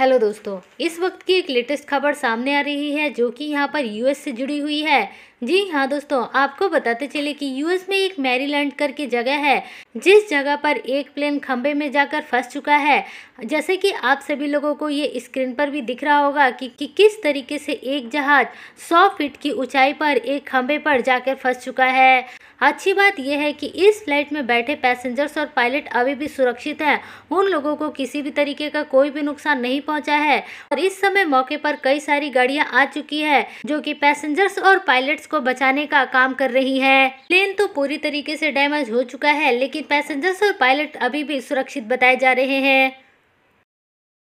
hello दोस्तों इस वक्त की एक लेटेस्ट खबर सामने आ रही है जो कि यहाँ पर यूएस से जुड़ी हुई है जी हाँ दोस्तों आपको बताते चले कि यूएस में एक मैरीलैंड करके जगह है जिस जगह पर एक प्लेन खंबे में जाकर फंस चुका है जैसे कि आप सभी लोगों को ये स्क्रीन पर भी दिख रहा होगा कि, कि किस तरीके से एक जहाज 100 फीट की ऊंचाई पर एक खंबे पर जाकर फंस चुका है अच्छी बात यह है कि इस फ्लाइट में बैठे पैसेंजर्स और पायलट अभी भी सुरक्षित हैं उन लोगों को किसी भी तरीके का कोई भी नुकसान नहीं पहुंचा है और इस समय मौके पर कई सारी गाड़ियां आ चुकी है जो कि पैसेंजर्स और पायलट्स को बचाने का काम कर रही है प्लेन तो पूरी तरीके से डैमेज हो चुका है लेकिन पैसेंजर्स और पायलट अभी भी सुरक्षित बताए जा रहे हैं